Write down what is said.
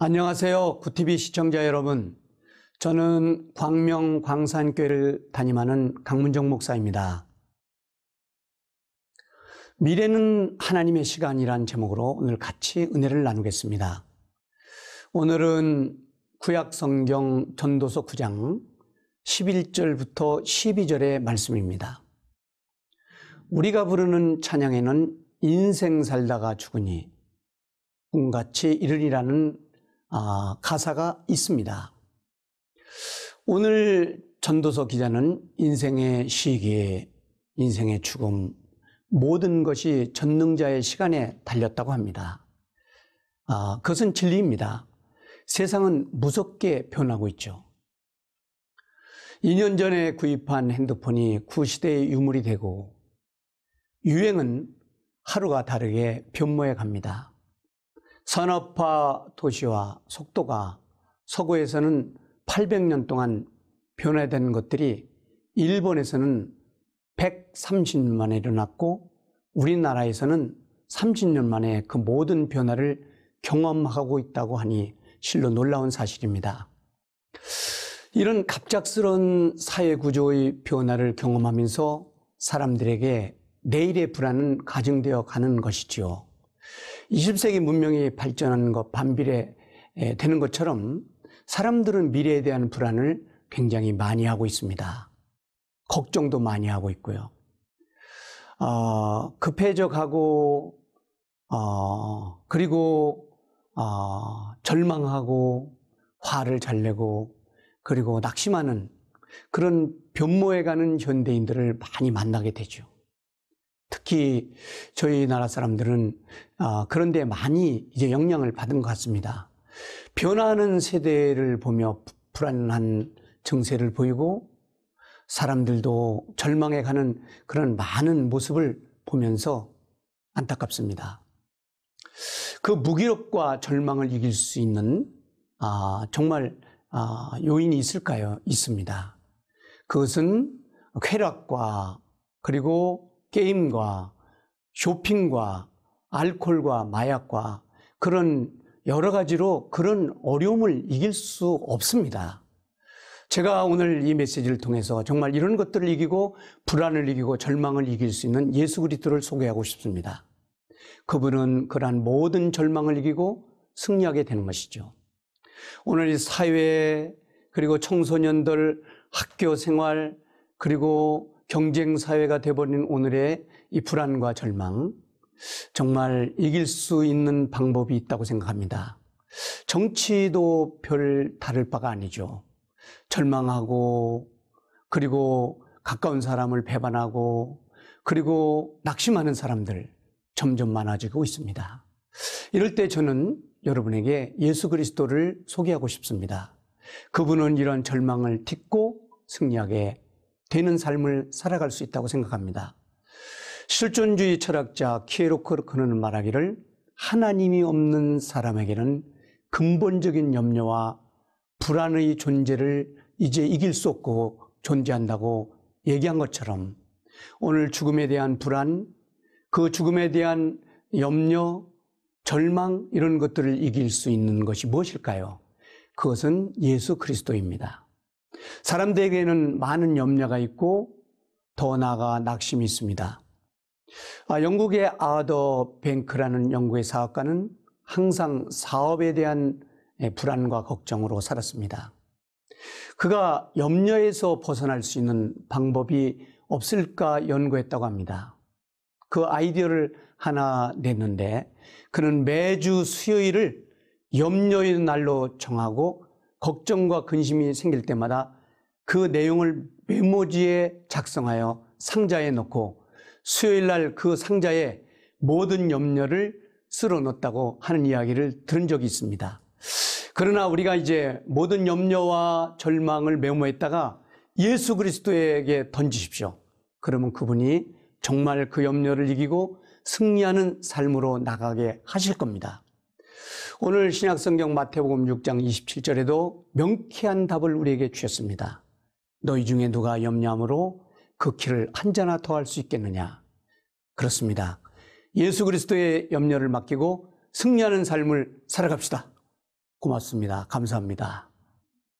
안녕하세요. 구티비 시청자 여러분. 저는 광명 광산교회를 담임하는 강문정 목사입니다. 미래는 하나님의 시간이란 제목으로 오늘 같이 은혜를 나누겠습니다. 오늘은 구약 성경 전도서 9장 11절부터 12절의 말씀입니다. 우리가 부르는 찬양에는 인생 살다가 죽으니 꿈같이 이르리라는 아, 가사가 있습니다. 오늘 전도서 기자는 인생의 시기, 에 인생의 죽음, 모든 것이 전능자의 시간에 달렸다고 합니다. 아, 그것은 진리입니다. 세상은 무섭게 변하고 있죠. 2년 전에 구입한 핸드폰이 구시대의 유물이 되고 유행은 하루가 다르게 변모해 갑니다. 산업화 도시와 속도가 서구에서는 800년 동안 변화된 것들이 일본에서는 130년 만에 일어났고 우리나라에서는 30년 만에 그 모든 변화를 경험하고 있다고 하니 실로 놀라운 사실입니다. 이런 갑작스런 사회 구조의 변화를 경험하면서 사람들에게 내일의 불안은 가중되어 가는 것이지요. 20세기 문명이 발전하는 것 반비례 되는 것처럼 사람들은 미래에 대한 불안을 굉장히 많이 하고 있습니다. 걱정도 많이 하고 있고요. 어, 급해져가고 어, 그리고 어, 절망하고 화를 잘 내고 그리고 낙심하는 그런 변모해가는 현대인들을 많이 만나게 되죠. 특히 저희 나라 사람들은 아, 그런 데 많이 이제 영향을 받은 것 같습니다. 변화하는 세대를 보며 불안한 정세를 보이고 사람들도 절망해 가는 그런 많은 모습을 보면서 안타깝습니다. 그 무기력과 절망을 이길 수 있는 아, 정말 아, 요인이 있을까요? 있습니다. 그것은 쾌락과 그리고 게임과 쇼핑과 알코올과 마약과 그런 여러 가지로 그런 어려움을 이길 수 없습니다. 제가 오늘 이 메시지를 통해서 정말 이런 것들을 이기고 불안을 이기고 절망을 이길 수 있는 예수 그리스도를 소개하고 싶습니다. 그분은 그러한 모든 절망을 이기고 승리하게 되는 것이죠. 오늘 이 사회 그리고 청소년들 학교 생활 그리고 경쟁 사회가 돼버린 오늘의 이 불안과 절망 정말 이길 수 있는 방법이 있다고 생각합니다. 정치도 별 다를 바가 아니죠. 절망하고 그리고 가까운 사람을 배반하고 그리고 낙심하는 사람들 점점 많아지고 있습니다. 이럴 때 저는 여러분에게 예수 그리스도를 소개하고 싶습니다. 그분은 이런 절망을 딛고 승리하게 되는 삶을 살아갈 수 있다고 생각합니다. 실존주의 철학자 키에로크르크는 말하기를 하나님이 없는 사람에게는 근본적인 염려와 불안의 존재를 이제 이길 수 없고 존재한다고 얘기한 것처럼 오늘 죽음에 대한 불안, 그 죽음에 대한 염려, 절망 이런 것들을 이길 수 있는 것이 무엇일까요? 그것은 예수 그리스도입니다. 사람들에게는 많은 염려가 있고 더 나아가 낙심이 있습니다. 아, 영국의 아더 뱅크라는 영국의 사업가는 항상 사업에 대한 예, 불안과 걱정으로 살았습니다. 그가 염려에서 벗어날 수 있는 방법이 없을까 연구했다고 합니다. 그 아이디어를 하나 냈는데 그는 매주 수요일을 염려의 날로 정하고 걱정과 근심이 생길 때마다 그 내용을 메모지에 작성하여 상자에 넣고 수요일 날 그 상자에 모든 염려를 쓸어 넣었다고 하는 이야기를 들은 적이 있습니다. 그러나 우리가 이제 모든 염려와 절망을 메모했다가 예수 그리스도에게 던지십시오. 그러면 그분이 정말 그 염려를 이기고 승리하는 삶으로 나가게 하실 겁니다. 오늘 신약성경 마태복음 6장 27절에도 명쾌한 답을 우리에게 주셨습니다. 너희 중에 누가 염려함으로 그 키를 한 자나 더 할 수 있겠느냐? 그렇습니다. 예수 그리스도의 염려를 맡기고 승리하는 삶을 살아갑시다. 고맙습니다. 감사합니다.